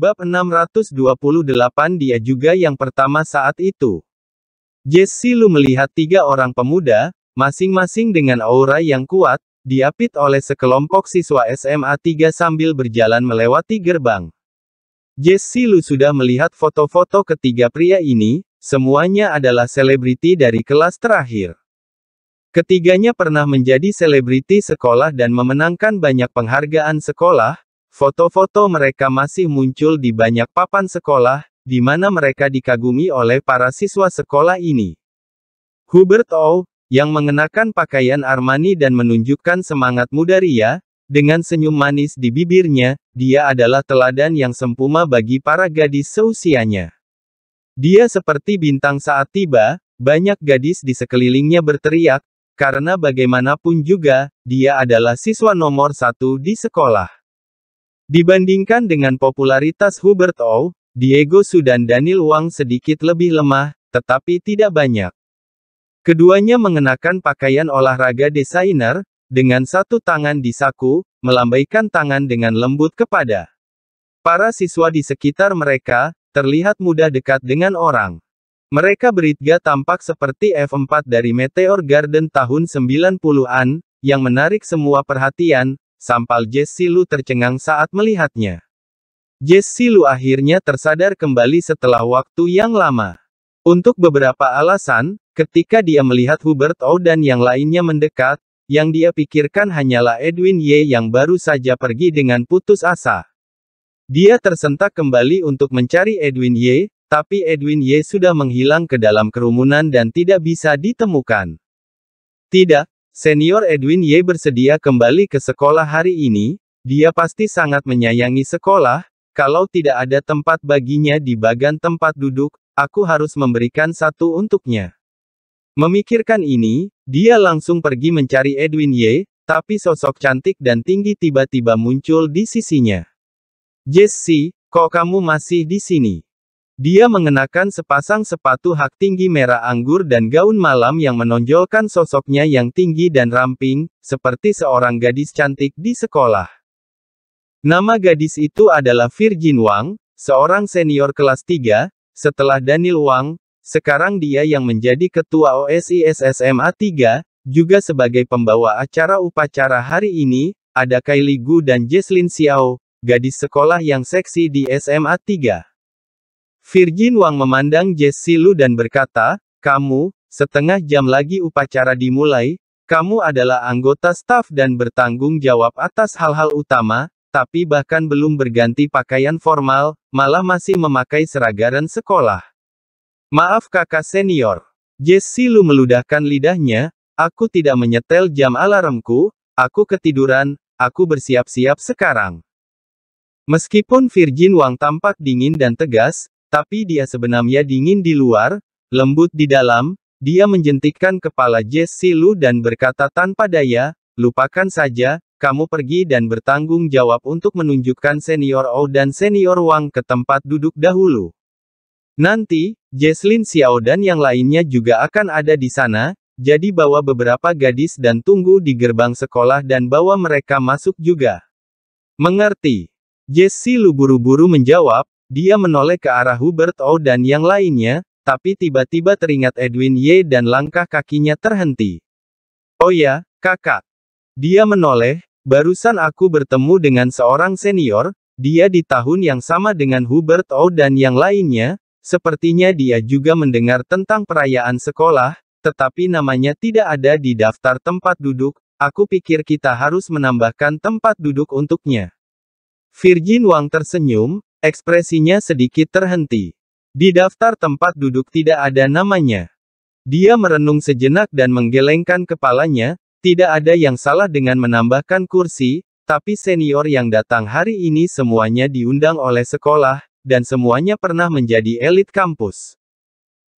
Bab 628 dia juga yang pertama saat itu. Jesse Lu melihat tiga orang pemuda, masing-masing dengan aura yang kuat, diapit oleh sekelompok siswa SMA 3 sambil berjalan melewati gerbang. Jesse Lu sudah melihat foto-foto ketiga pria ini, semuanya adalah selebriti dari kelas terakhir. Ketiganya pernah menjadi selebriti sekolah dan memenangkan banyak penghargaan sekolah, Foto-foto mereka masih muncul di banyak papan sekolah, di mana mereka dikagumi oleh para siswa sekolah ini. Hubert O, yang mengenakan pakaian Armani dan menunjukkan semangat muda ria, dengan senyum manis di bibirnya, dia adalah teladan yang sempurna bagi para gadis seusianya. Dia seperti bintang saat tiba, banyak gadis di sekelilingnya berteriak, karena bagaimanapun juga, dia adalah siswa nomor satu di sekolah. Dibandingkan dengan popularitas Hubert O, Diego Sudan Daniel Wang sedikit lebih lemah, tetapi tidak banyak. Keduanya mengenakan pakaian olahraga desainer, dengan satu tangan di saku, melambaikan tangan dengan lembut kepada para siswa di sekitar mereka, terlihat mudah dekat dengan orang. Mereka beritga tampak seperti F4 dari Meteor Garden tahun 90-an, yang menarik semua perhatian, Sampal Jesse Lu tercengang saat melihatnya. Jesse Lu akhirnya tersadar kembali setelah waktu yang lama. Untuk beberapa alasan, ketika dia melihat Hubert O dan yang lainnya mendekat, yang dia pikirkan hanyalah Edwin Ye yang baru saja pergi dengan putus asa. Dia tersentak kembali untuk mencari Edwin Ye, tapi Edwin Ye sudah menghilang ke dalam kerumunan dan tidak bisa ditemukan. Tidak, Senior Edwin Ye bersedia kembali ke sekolah hari ini, dia pasti sangat menyayangi sekolah, kalau tidak ada tempat baginya di bagan tempat duduk, aku harus memberikan satu untuknya. Memikirkan ini, dia langsung pergi mencari Edwin Ye. tapi sosok cantik dan tinggi tiba-tiba muncul di sisinya. Jesse, kok kamu masih di sini? Dia mengenakan sepasang sepatu hak tinggi merah anggur dan gaun malam yang menonjolkan sosoknya yang tinggi dan ramping, seperti seorang gadis cantik di sekolah. Nama gadis itu adalah Virgin Wang, seorang senior kelas 3, setelah Daniel Wang, sekarang dia yang menjadi ketua OSIS SMA 3, juga sebagai pembawa acara upacara hari ini, ada Kylie Gu dan Jesslyn Xiao, gadis sekolah yang seksi di SMA 3. Virgin Wang memandang Jessie Lu dan berkata, kamu, setengah jam lagi upacara dimulai, kamu adalah anggota staf dan bertanggung jawab atas hal-hal utama, tapi bahkan belum berganti pakaian formal, malah masih memakai seragaran sekolah. Maaf kakak senior. Jessie Lu meludahkan lidahnya, aku tidak menyetel jam alarmku, aku ketiduran, aku bersiap-siap sekarang. Meskipun Virgin Wang tampak dingin dan tegas, tapi dia sebenarnya dingin di luar, lembut di dalam, dia menjentikkan kepala Jesse Lu dan berkata tanpa daya, lupakan saja, kamu pergi dan bertanggung jawab untuk menunjukkan senior O dan senior Wang ke tempat duduk dahulu. Nanti, Jesslyn Xiao dan yang lainnya juga akan ada di sana, jadi bawa beberapa gadis dan tunggu di gerbang sekolah dan bawa mereka masuk juga. Mengerti. Jesse Lu buru-buru menjawab, dia menoleh ke arah Hubert O dan yang lainnya, tapi tiba-tiba teringat Edwin Y dan langkah kakinya terhenti. Oh ya, kakak. Dia menoleh, barusan aku bertemu dengan seorang senior, dia di tahun yang sama dengan Hubert O dan yang lainnya, sepertinya dia juga mendengar tentang perayaan sekolah, tetapi namanya tidak ada di daftar tempat duduk, aku pikir kita harus menambahkan tempat duduk untuknya. Virgin Wang tersenyum, Ekspresinya sedikit terhenti. Di daftar tempat duduk tidak ada namanya. Dia merenung sejenak dan menggelengkan kepalanya, tidak ada yang salah dengan menambahkan kursi, tapi senior yang datang hari ini semuanya diundang oleh sekolah, dan semuanya pernah menjadi elit kampus.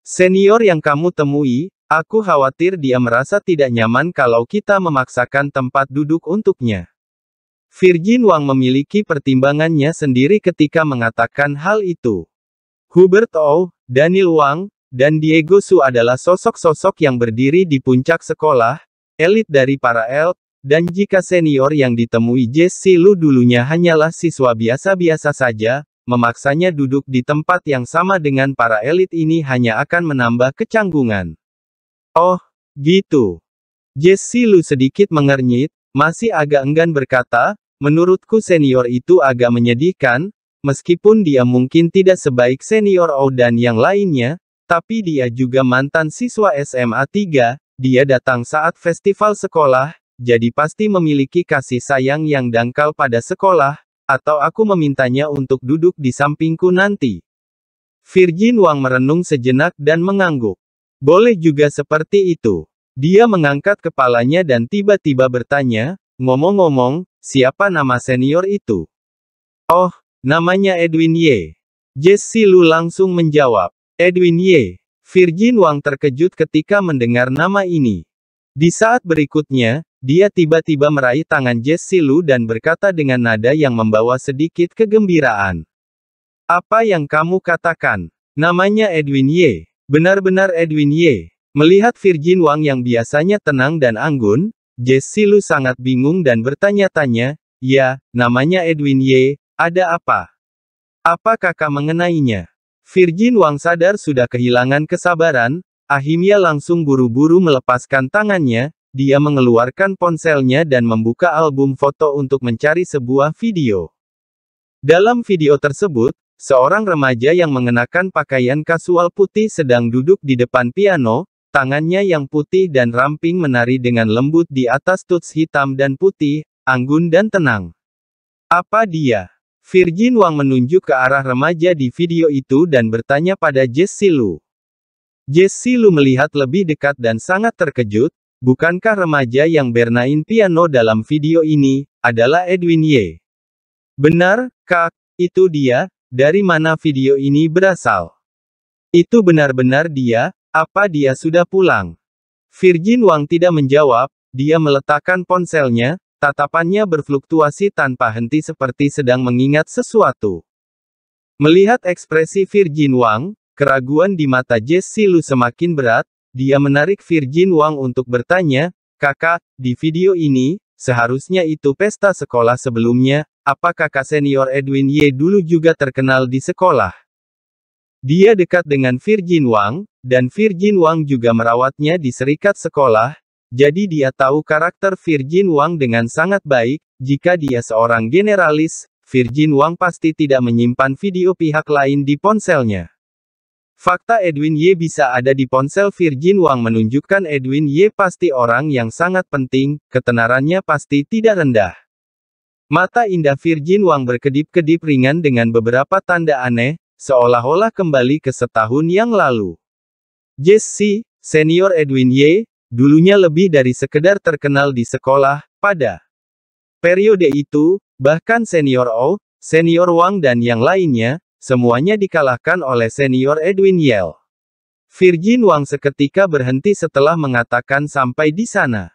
Senior yang kamu temui, aku khawatir dia merasa tidak nyaman kalau kita memaksakan tempat duduk untuknya. Virgin Wang memiliki pertimbangannya sendiri ketika mengatakan hal itu. Hubert Oh, Daniel Wang, dan Diego Su adalah sosok-sosok yang berdiri di puncak sekolah, elit dari para elit. dan jika senior yang ditemui Jesse Lu dulunya hanyalah siswa biasa-biasa saja, memaksanya duduk di tempat yang sama dengan para elit ini hanya akan menambah kecanggungan. Oh, gitu. Jesse Lu sedikit mengernyit, masih agak enggan berkata, Menurutku senior itu agak menyedihkan, meskipun dia mungkin tidak sebaik senior O dan yang lainnya, tapi dia juga mantan siswa SMA 3, dia datang saat festival sekolah, jadi pasti memiliki kasih sayang yang dangkal pada sekolah, atau aku memintanya untuk duduk di sampingku nanti. Virgin Wang merenung sejenak dan mengangguk. Boleh juga seperti itu. Dia mengangkat kepalanya dan tiba-tiba bertanya, Ngomong-ngomong, siapa nama senior itu? Oh, namanya Edwin Ye. Jesse Lu langsung menjawab, Edwin Ye. Virgin Wang terkejut ketika mendengar nama ini. Di saat berikutnya, dia tiba-tiba meraih tangan Jesse Lu dan berkata dengan nada yang membawa sedikit kegembiraan. Apa yang kamu katakan? Namanya Edwin Ye. Benar-benar Edwin Ye. Melihat Virgin Wang yang biasanya tenang dan anggun, Jesse Lu sangat bingung dan bertanya-tanya, ya, namanya Edwin Y, ada apa? Apa kakak mengenainya? Virgin Wang sadar sudah kehilangan kesabaran, Ahimia langsung buru-buru melepaskan tangannya, dia mengeluarkan ponselnya dan membuka album foto untuk mencari sebuah video. Dalam video tersebut, seorang remaja yang mengenakan pakaian kasual putih sedang duduk di depan piano, Tangannya yang putih dan ramping menari dengan lembut di atas tuts hitam dan putih, anggun dan tenang. Apa dia? Virgin Wang menunjuk ke arah remaja di video itu dan bertanya pada Jesse Lu. Jesse Lu melihat lebih dekat dan sangat terkejut, bukankah remaja yang bermain piano dalam video ini, adalah Edwin Ye. Benar, Kak, itu dia, dari mana video ini berasal. Itu benar-benar dia, apa dia sudah pulang? Virgin Wang tidak menjawab, dia meletakkan ponselnya, tatapannya berfluktuasi tanpa henti seperti sedang mengingat sesuatu. Melihat ekspresi Virgin Wang, keraguan di mata Jesse Lu semakin berat, dia menarik Virgin Wang untuk bertanya, kakak, di video ini, seharusnya itu pesta sekolah sebelumnya, apa kakak senior Edwin Ye dulu juga terkenal di sekolah? Dia dekat dengan Virgin Wang, dan Virgin Wang juga merawatnya di serikat sekolah, jadi dia tahu karakter Virgin Wang dengan sangat baik, jika dia seorang generalis, Virgin Wang pasti tidak menyimpan video pihak lain di ponselnya. Fakta Edwin Ye bisa ada di ponsel Virgin Wang menunjukkan Edwin Ye pasti orang yang sangat penting, ketenarannya pasti tidak rendah. Mata indah Virgin Wang berkedip-kedip ringan dengan beberapa tanda aneh, seolah-olah kembali ke setahun yang lalu. Jesse, senior Edwin Ye, dulunya lebih dari sekedar terkenal di sekolah, pada periode itu, bahkan senior O, senior Wang dan yang lainnya, semuanya dikalahkan oleh senior Edwin Ye. Virgin Wang seketika berhenti setelah mengatakan sampai di sana.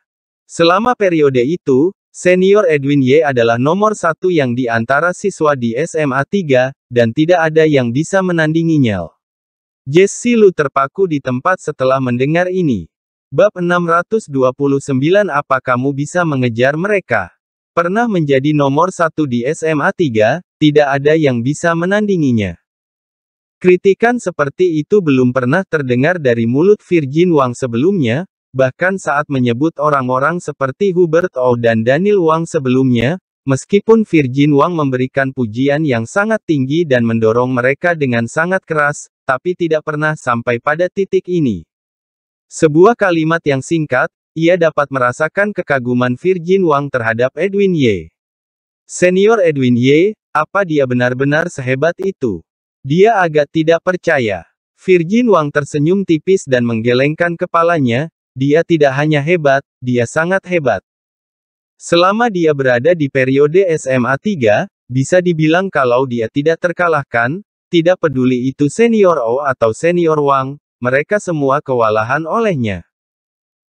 Selama periode itu, senior Edwin Ye adalah nomor satu yang di antara siswa di SMA 3, dan tidak ada yang bisa menandingi Yel. Jesse Lu terpaku di tempat setelah mendengar ini. Bab 629 Apa kamu bisa mengejar mereka? Pernah menjadi nomor satu di SMA 3, tidak ada yang bisa menandinginya. Kritikan seperti itu belum pernah terdengar dari mulut Virgin Wang sebelumnya, bahkan saat menyebut orang-orang seperti Hubert O dan Daniel Wang sebelumnya, Meskipun Virgin Wang memberikan pujian yang sangat tinggi dan mendorong mereka dengan sangat keras, tapi tidak pernah sampai pada titik ini. Sebuah kalimat yang singkat, ia dapat merasakan kekaguman Virgin Wang terhadap Edwin Ye. Senior Edwin Ye, apa dia benar-benar sehebat itu? Dia agak tidak percaya. Virgin Wang tersenyum tipis dan menggelengkan kepalanya, dia tidak hanya hebat, dia sangat hebat. Selama dia berada di periode SMA 3, bisa dibilang kalau dia tidak terkalahkan, tidak peduli itu senior O atau senior Wang, mereka semua kewalahan olehnya.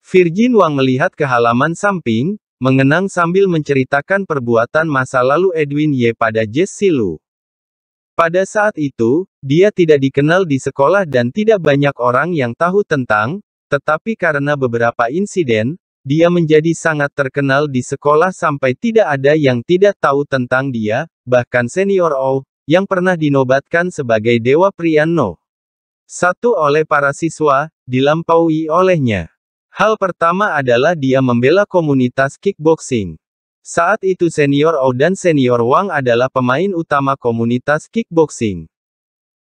Virgin Wang melihat ke halaman samping, mengenang sambil menceritakan perbuatan masa lalu Edwin Ye pada Jesse Lu. Pada saat itu, dia tidak dikenal di sekolah dan tidak banyak orang yang tahu tentang, tetapi karena beberapa insiden, dia menjadi sangat terkenal di sekolah sampai tidak ada yang tidak tahu tentang dia, bahkan senior O, oh, yang pernah dinobatkan sebagai Dewa Priyano. Satu oleh para siswa, dilampaui olehnya. Hal pertama adalah dia membela komunitas kickboxing. Saat itu senior O oh dan senior Wang adalah pemain utama komunitas kickboxing.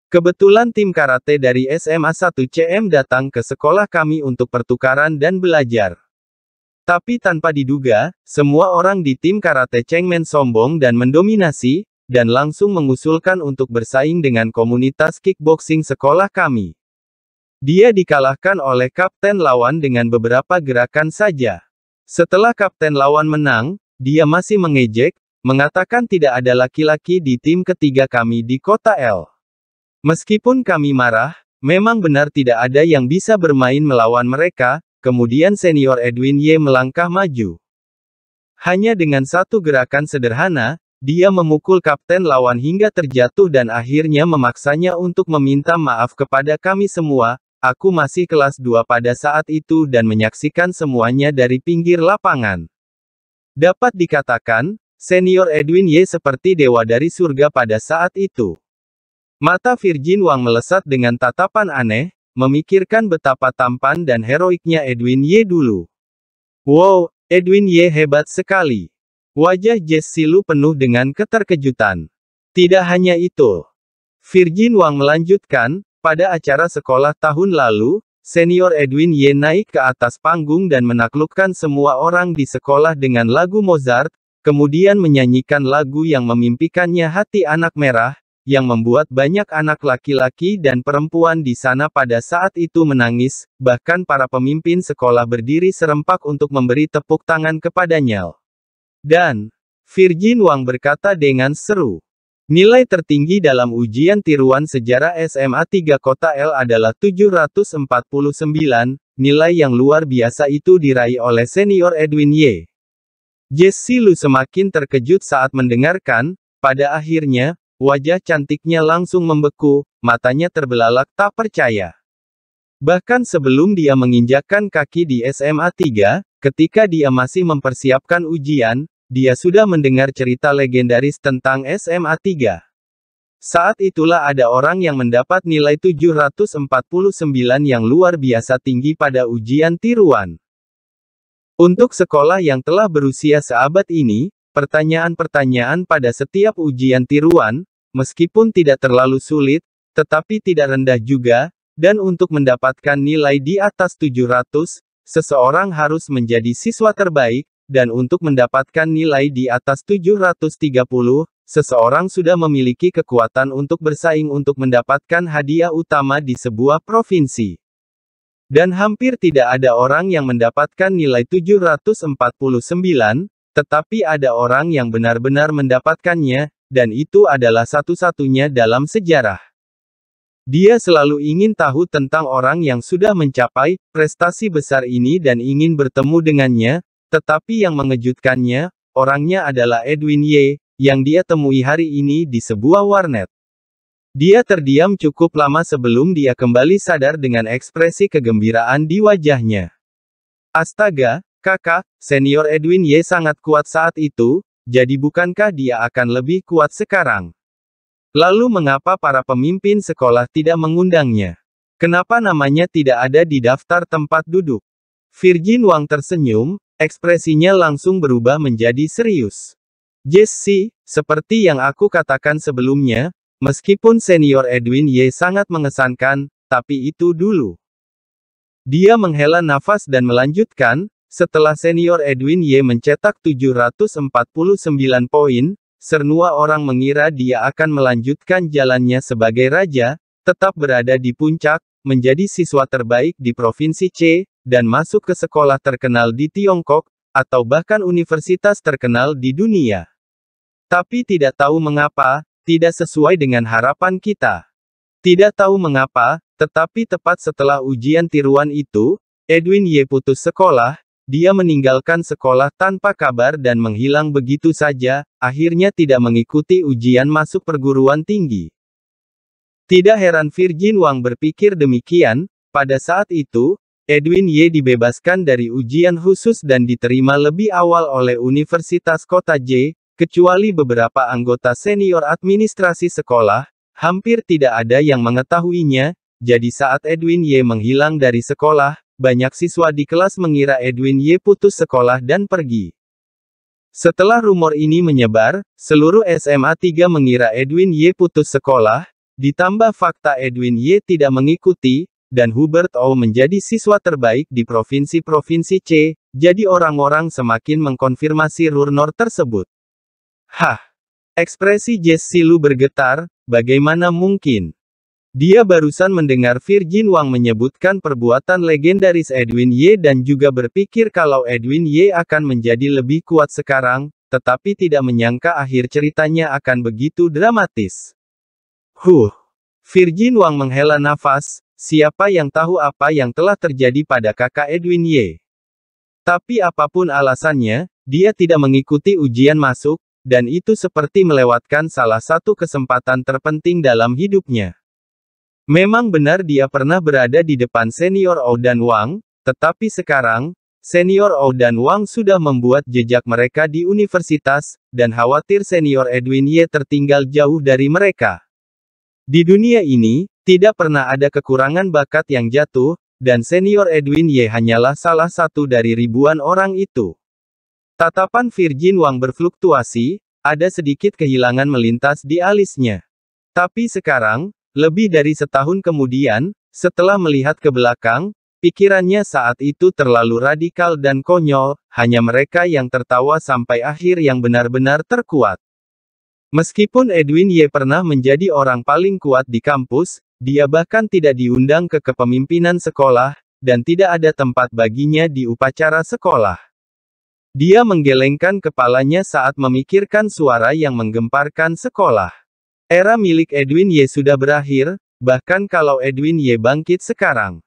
Kebetulan tim karate dari SMA 1 CM datang ke sekolah kami untuk pertukaran dan belajar. Tapi tanpa diduga, semua orang di tim karate Chengmen sombong dan mendominasi, dan langsung mengusulkan untuk bersaing dengan komunitas kickboxing sekolah kami. Dia dikalahkan oleh kapten lawan dengan beberapa gerakan saja. Setelah kapten lawan menang, dia masih mengejek, mengatakan tidak ada laki-laki di tim ketiga kami di kota L. Meskipun kami marah, memang benar tidak ada yang bisa bermain melawan mereka, Kemudian senior Edwin Ye melangkah maju. Hanya dengan satu gerakan sederhana, dia memukul kapten lawan hingga terjatuh dan akhirnya memaksanya untuk meminta maaf kepada kami semua, aku masih kelas 2 pada saat itu dan menyaksikan semuanya dari pinggir lapangan. Dapat dikatakan, senior Edwin Ye seperti dewa dari surga pada saat itu. Mata Virgin Wang melesat dengan tatapan aneh, Memikirkan betapa tampan dan heroiknya Edwin Ye dulu. Wow, Edwin Ye hebat sekali. Wajah Jesse Lu penuh dengan keterkejutan. Tidak hanya itu. Virgin Wang melanjutkan, pada acara sekolah tahun lalu, senior Edwin Ye naik ke atas panggung dan menaklukkan semua orang di sekolah dengan lagu Mozart, kemudian menyanyikan lagu yang memimpikannya hati anak merah, yang membuat banyak anak laki-laki dan perempuan di sana pada saat itu menangis, bahkan para pemimpin sekolah berdiri serempak untuk memberi tepuk tangan kepada Nyel. Dan, Virgin Wang berkata dengan seru, Nilai tertinggi dalam ujian tiruan sejarah SMA 3 Kota L adalah 749, nilai yang luar biasa itu diraih oleh senior Edwin Ye. Jesse Lu semakin terkejut saat mendengarkan, pada akhirnya, Wajah cantiknya langsung membeku, matanya terbelalak tak percaya. Bahkan sebelum dia menginjakkan kaki di SMA 3, ketika dia masih mempersiapkan ujian, dia sudah mendengar cerita legendaris tentang SMA 3. Saat itulah ada orang yang mendapat nilai 749 yang luar biasa tinggi pada ujian tiruan. Untuk sekolah yang telah berusia seabad ini, pertanyaan-pertanyaan pada setiap ujian tiruan, Meskipun tidak terlalu sulit, tetapi tidak rendah juga, dan untuk mendapatkan nilai di atas 700, seseorang harus menjadi siswa terbaik, dan untuk mendapatkan nilai di atas 730, seseorang sudah memiliki kekuatan untuk bersaing untuk mendapatkan hadiah utama di sebuah provinsi. Dan hampir tidak ada orang yang mendapatkan nilai 749, tetapi ada orang yang benar-benar mendapatkannya, dan itu adalah satu-satunya dalam sejarah. Dia selalu ingin tahu tentang orang yang sudah mencapai prestasi besar ini dan ingin bertemu dengannya, tetapi yang mengejutkannya, orangnya adalah Edwin Ye, yang dia temui hari ini di sebuah warnet. Dia terdiam cukup lama sebelum dia kembali sadar dengan ekspresi kegembiraan di wajahnya. Astaga, kakak, senior Edwin Ye sangat kuat saat itu, jadi bukankah dia akan lebih kuat sekarang? Lalu mengapa para pemimpin sekolah tidak mengundangnya? Kenapa namanya tidak ada di daftar tempat duduk? Virgin Wang tersenyum, ekspresinya langsung berubah menjadi serius. Jesse, seperti yang aku katakan sebelumnya, meskipun senior Edwin Ye sangat mengesankan, tapi itu dulu. Dia menghela nafas dan melanjutkan, setelah senior Edwin Ye mencetak 749 poin, Sernua orang mengira dia akan melanjutkan jalannya sebagai raja, tetap berada di puncak, menjadi siswa terbaik di Provinsi C, dan masuk ke sekolah terkenal di Tiongkok, atau bahkan universitas terkenal di dunia. Tapi tidak tahu mengapa, tidak sesuai dengan harapan kita. Tidak tahu mengapa, tetapi tepat setelah ujian tiruan itu, Edwin Ye putus sekolah, dia meninggalkan sekolah tanpa kabar dan menghilang begitu saja, akhirnya tidak mengikuti ujian masuk perguruan tinggi. Tidak heran Virgin Wang berpikir demikian, pada saat itu, Edwin Ye dibebaskan dari ujian khusus dan diterima lebih awal oleh Universitas Kota J, kecuali beberapa anggota senior administrasi sekolah, hampir tidak ada yang mengetahuinya, jadi saat Edwin Ye menghilang dari sekolah, banyak siswa di kelas mengira Edwin Y putus sekolah dan pergi. Setelah rumor ini menyebar, seluruh SMA 3 mengira Edwin Y putus sekolah, ditambah fakta Edwin Y tidak mengikuti, dan Hubert O menjadi siswa terbaik di provinsi-provinsi C, jadi orang-orang semakin mengkonfirmasi rumor tersebut. Hah! Ekspresi Jess Silu bergetar, bagaimana mungkin? Dia barusan mendengar Virgin Wang menyebutkan perbuatan legendaris Edwin Ye dan juga berpikir kalau Edwin Ye akan menjadi lebih kuat sekarang, tetapi tidak menyangka akhir ceritanya akan begitu dramatis. Huh! Virgin Wang menghela nafas, siapa yang tahu apa yang telah terjadi pada kakak Edwin Ye. Tapi apapun alasannya, dia tidak mengikuti ujian masuk, dan itu seperti melewatkan salah satu kesempatan terpenting dalam hidupnya. Memang benar dia pernah berada di depan senior dan Wang, tetapi sekarang, senior dan Wang sudah membuat jejak mereka di universitas, dan khawatir senior Edwin Ye tertinggal jauh dari mereka. Di dunia ini, tidak pernah ada kekurangan bakat yang jatuh, dan senior Edwin Ye hanyalah salah satu dari ribuan orang itu. Tatapan Virgin Wang berfluktuasi, ada sedikit kehilangan melintas di alisnya. Tapi sekarang, lebih dari setahun kemudian, setelah melihat ke belakang, pikirannya saat itu terlalu radikal dan konyol, hanya mereka yang tertawa sampai akhir yang benar-benar terkuat. Meskipun Edwin Ye pernah menjadi orang paling kuat di kampus, dia bahkan tidak diundang ke kepemimpinan sekolah, dan tidak ada tempat baginya di upacara sekolah. Dia menggelengkan kepalanya saat memikirkan suara yang menggemparkan sekolah. Era milik Edwin Ye sudah berakhir, bahkan kalau Edwin Ye bangkit sekarang.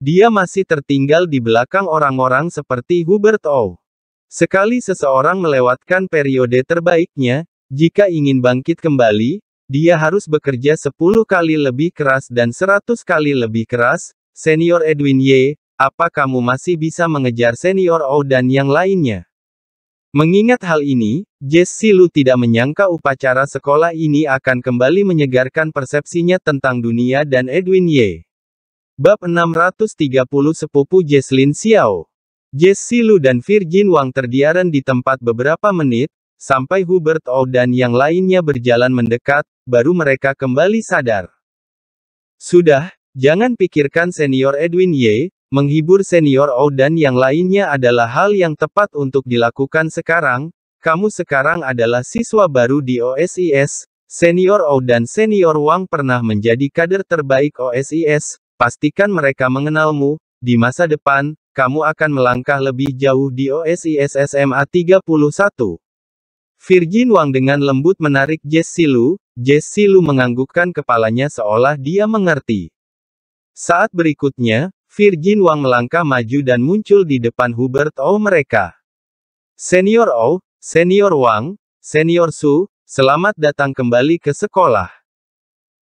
Dia masih tertinggal di belakang orang-orang seperti Hubert O. Sekali seseorang melewatkan periode terbaiknya, jika ingin bangkit kembali, dia harus bekerja 10 kali lebih keras dan 100 kali lebih keras, senior Edwin Ye. apa kamu masih bisa mengejar senior O dan yang lainnya? Mengingat hal ini, Jesse Lu tidak menyangka upacara sekolah ini akan kembali menyegarkan persepsinya tentang dunia dan Edwin Ye. Bab 630 Sepupu Jesslyn Xiao Jesse Lu dan Virgin Wang terdiaran di tempat beberapa menit, sampai Hubert O dan yang lainnya berjalan mendekat, baru mereka kembali sadar. Sudah, jangan pikirkan senior Edwin Ye, Menghibur senior O dan yang lainnya adalah hal yang tepat untuk dilakukan sekarang, kamu sekarang adalah siswa baru di OSIS, senior O dan senior Wang pernah menjadi kader terbaik OSIS, pastikan mereka mengenalmu, di masa depan, kamu akan melangkah lebih jauh di OSIS SMA 31. Virgin Wang dengan lembut menarik Jesse Lu, Jesse Lu menganggukkan kepalanya seolah dia mengerti. Saat berikutnya, Virgin Wang melangkah maju dan muncul di depan Hubert Oh mereka. Senior Oh, Senior Wang, Senior Su, selamat datang kembali ke sekolah.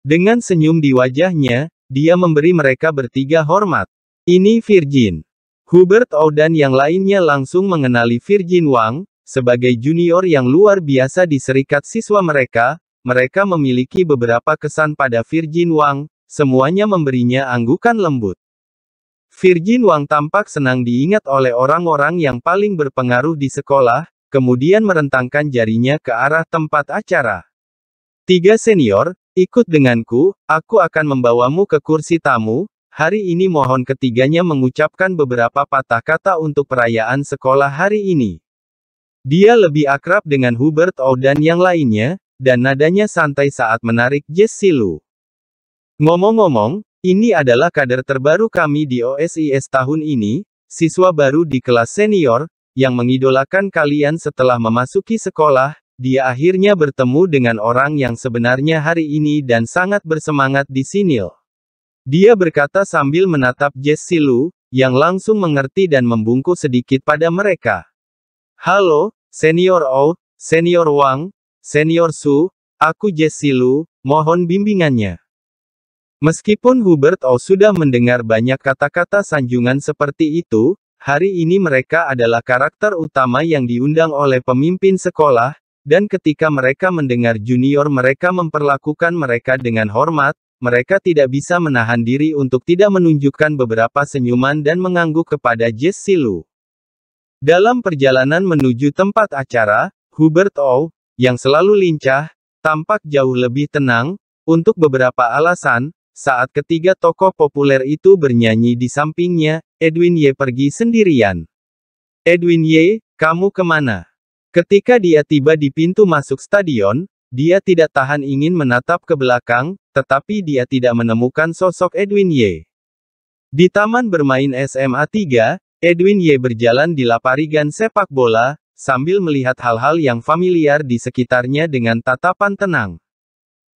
Dengan senyum di wajahnya, dia memberi mereka bertiga hormat. Ini Virgin. Hubert Oh dan yang lainnya langsung mengenali Virgin Wang, sebagai junior yang luar biasa di serikat siswa mereka, mereka memiliki beberapa kesan pada Virgin Wang, semuanya memberinya anggukan lembut. Virgin Wang tampak senang diingat oleh orang-orang yang paling berpengaruh di sekolah, kemudian merentangkan jarinya ke arah tempat acara. Tiga senior, ikut denganku, aku akan membawamu ke kursi tamu, hari ini mohon ketiganya mengucapkan beberapa patah kata untuk perayaan sekolah hari ini. Dia lebih akrab dengan Hubert O dan yang lainnya, dan nadanya santai saat menarik Jessilu. Lu. Ngomong-ngomong, ini adalah kader terbaru kami di OSIS tahun ini, siswa baru di kelas senior, yang mengidolakan kalian setelah memasuki sekolah, dia akhirnya bertemu dengan orang yang sebenarnya hari ini dan sangat bersemangat di sini. Dia berkata sambil menatap Jesse Lu, yang langsung mengerti dan membungkuk sedikit pada mereka. Halo, Senior O, Senior Wang, Senior Su, aku Jesse Lu. mohon bimbingannya. Meskipun Hubert O sudah mendengar banyak kata-kata sanjungan seperti itu, hari ini mereka adalah karakter utama yang diundang oleh pemimpin sekolah, dan ketika mereka mendengar junior mereka memperlakukan mereka dengan hormat, mereka tidak bisa menahan diri untuk tidak menunjukkan beberapa senyuman dan mengangguk kepada Jesse Lu. Dalam perjalanan menuju tempat acara, Hubert O, yang selalu lincah, tampak jauh lebih tenang, untuk beberapa alasan, saat ketiga tokoh populer itu bernyanyi di sampingnya, Edwin Ye pergi sendirian. Edwin Ye, kamu kemana? Ketika dia tiba di pintu masuk stadion, dia tidak tahan ingin menatap ke belakang, tetapi dia tidak menemukan sosok Edwin Ye. Di taman bermain SMA 3, Edwin Ye berjalan di laparigan sepak bola, sambil melihat hal-hal yang familiar di sekitarnya dengan tatapan tenang.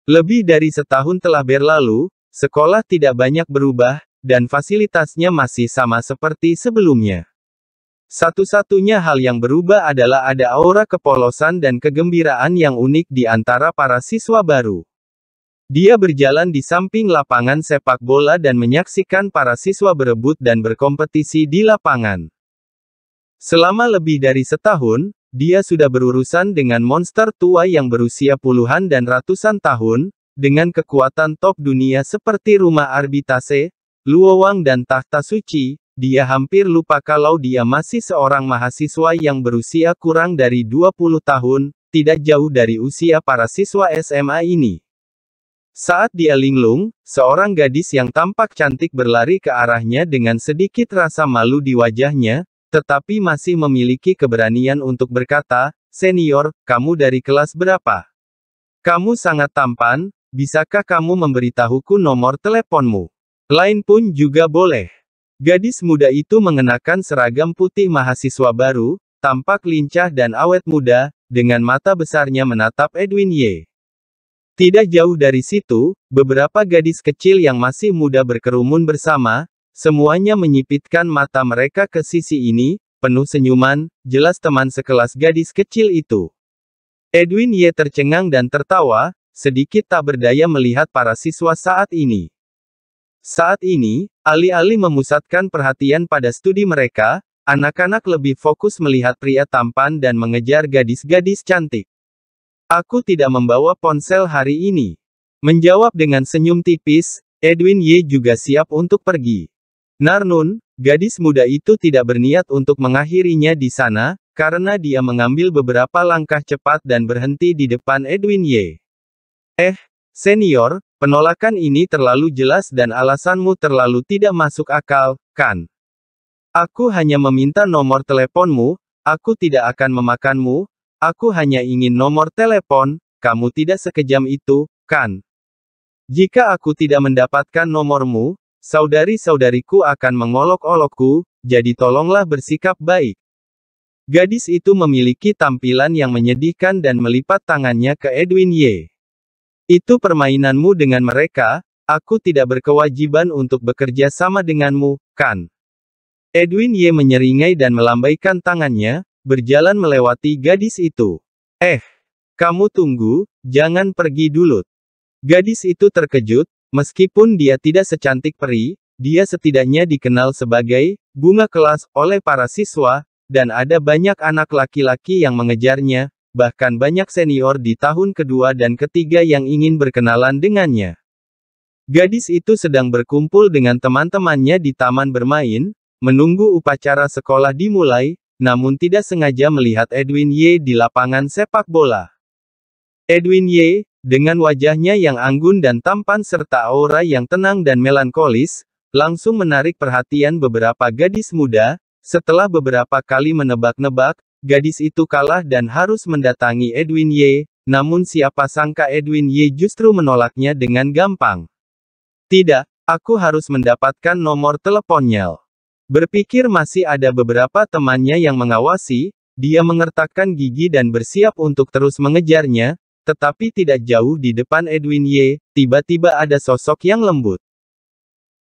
Lebih dari setahun telah berlalu, Sekolah tidak banyak berubah, dan fasilitasnya masih sama seperti sebelumnya. Satu-satunya hal yang berubah adalah ada aura kepolosan dan kegembiraan yang unik di antara para siswa baru. Dia berjalan di samping lapangan sepak bola dan menyaksikan para siswa berebut dan berkompetisi di lapangan. Selama lebih dari setahun, dia sudah berurusan dengan monster tua yang berusia puluhan dan ratusan tahun, dengan kekuatan top dunia seperti rumah Arbitase, Luowang dan Tahta Suci, dia hampir lupa kalau dia masih seorang mahasiswa yang berusia kurang dari 20 tahun, tidak jauh dari usia para siswa SMA ini. Saat dia linglung, seorang gadis yang tampak cantik berlari ke arahnya dengan sedikit rasa malu di wajahnya, tetapi masih memiliki keberanian untuk berkata, Senior, kamu dari kelas berapa? Kamu sangat tampan, Bisakah kamu memberitahuku nomor teleponmu? Lain pun juga boleh. Gadis muda itu mengenakan seragam putih mahasiswa baru, tampak lincah dan awet muda, dengan mata besarnya menatap Edwin Ye. Tidak jauh dari situ, beberapa gadis kecil yang masih muda berkerumun bersama, semuanya menyipitkan mata mereka ke sisi ini, penuh senyuman, jelas teman sekelas gadis kecil itu. Edwin Ye tercengang dan tertawa, sedikit tak berdaya melihat para siswa saat ini. Saat ini, alih-alih memusatkan perhatian pada studi mereka, anak-anak lebih fokus melihat pria tampan dan mengejar gadis-gadis cantik. Aku tidak membawa ponsel hari ini. Menjawab dengan senyum tipis, Edwin Ye juga siap untuk pergi. Narnun, gadis muda itu tidak berniat untuk mengakhirinya di sana, karena dia mengambil beberapa langkah cepat dan berhenti di depan Edwin Ye. Eh, senior, penolakan ini terlalu jelas dan alasanmu terlalu tidak masuk akal, kan? Aku hanya meminta nomor teleponmu, aku tidak akan memakanmu, aku hanya ingin nomor telepon, kamu tidak sekejam itu, kan? Jika aku tidak mendapatkan nomormu, saudari-saudariku akan mengolok-olokku, jadi tolonglah bersikap baik. Gadis itu memiliki tampilan yang menyedihkan dan melipat tangannya ke Edwin Y. Itu permainanmu dengan mereka, aku tidak berkewajiban untuk bekerja sama denganmu, kan? Edwin Ye menyeringai dan melambaikan tangannya, berjalan melewati gadis itu. Eh, kamu tunggu, jangan pergi dulu. Gadis itu terkejut, meskipun dia tidak secantik peri, dia setidaknya dikenal sebagai bunga kelas oleh para siswa, dan ada banyak anak laki-laki yang mengejarnya, bahkan banyak senior di tahun kedua dan ketiga yang ingin berkenalan dengannya. Gadis itu sedang berkumpul dengan teman-temannya di taman bermain, menunggu upacara sekolah dimulai, namun tidak sengaja melihat Edwin Ye di lapangan sepak bola. Edwin Ye, dengan wajahnya yang anggun dan tampan serta aura yang tenang dan melankolis, langsung menarik perhatian beberapa gadis muda, setelah beberapa kali menebak-nebak, Gadis itu kalah dan harus mendatangi Edwin Ye, namun siapa sangka Edwin Ye justru menolaknya dengan gampang. Tidak, aku harus mendapatkan nomor teleponnya. Berpikir masih ada beberapa temannya yang mengawasi, dia mengertakkan gigi dan bersiap untuk terus mengejarnya, tetapi tidak jauh di depan Edwin Ye, tiba-tiba ada sosok yang lembut.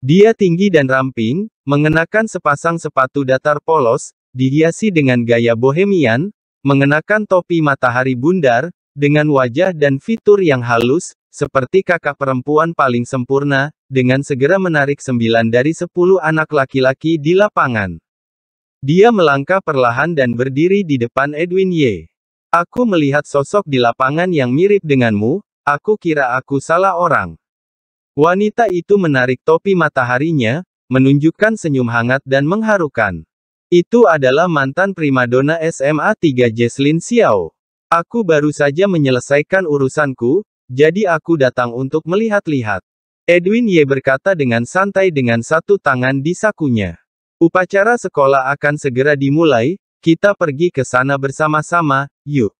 Dia tinggi dan ramping, mengenakan sepasang sepatu datar polos, dihiasi dengan gaya bohemian, mengenakan topi matahari bundar, dengan wajah dan fitur yang halus, seperti kakak perempuan paling sempurna, dengan segera menarik sembilan dari sepuluh anak laki-laki di lapangan. Dia melangkah perlahan dan berdiri di depan Edwin Ye. Aku melihat sosok di lapangan yang mirip denganmu, aku kira aku salah orang. Wanita itu menarik topi mataharinya, menunjukkan senyum hangat dan mengharukan. Itu adalah mantan primadona SMA 3 Jesslyn Xiao. Aku baru saja menyelesaikan urusanku, jadi aku datang untuk melihat-lihat. Edwin Ye berkata dengan santai dengan satu tangan di sakunya. Upacara sekolah akan segera dimulai, kita pergi ke sana bersama-sama, yuk.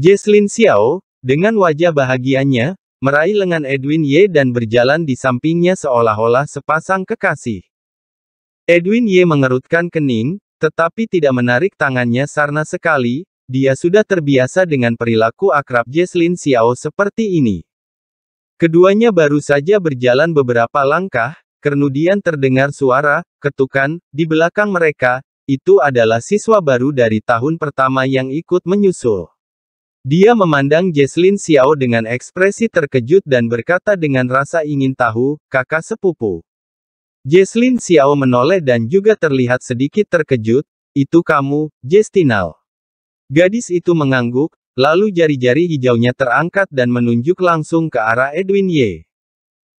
Jesslyn Xiao, dengan wajah bahagianya, meraih lengan Edwin Ye dan berjalan di sampingnya seolah-olah sepasang kekasih. Edwin Ye mengerutkan kening, tetapi tidak menarik tangannya sarna sekali, dia sudah terbiasa dengan perilaku akrab Jesslyn Xiao seperti ini. Keduanya baru saja berjalan beberapa langkah, kemudian terdengar suara, ketukan, di belakang mereka, itu adalah siswa baru dari tahun pertama yang ikut menyusul. Dia memandang Jesslyn Xiao dengan ekspresi terkejut dan berkata dengan rasa ingin tahu, kakak sepupu. Jesslyn Xiao menoleh dan juga terlihat sedikit terkejut, itu kamu, Jestinal. Gadis itu mengangguk, lalu jari-jari hijaunya terangkat dan menunjuk langsung ke arah Edwin Ye.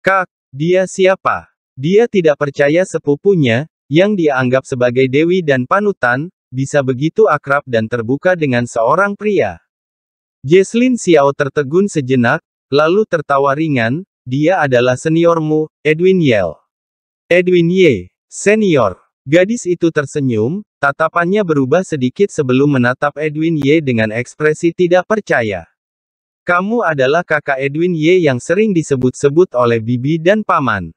Kak, dia siapa? Dia tidak percaya sepupunya, yang dia anggap sebagai dewi dan panutan, bisa begitu akrab dan terbuka dengan seorang pria. Jesslyn Xiao tertegun sejenak, lalu tertawa ringan, dia adalah seniormu, Edwin Yell. Edwin Ye, Senior. Gadis itu tersenyum, tatapannya berubah sedikit sebelum menatap Edwin Ye dengan ekspresi tidak percaya. Kamu adalah kakak Edwin Ye yang sering disebut-sebut oleh bibi dan paman.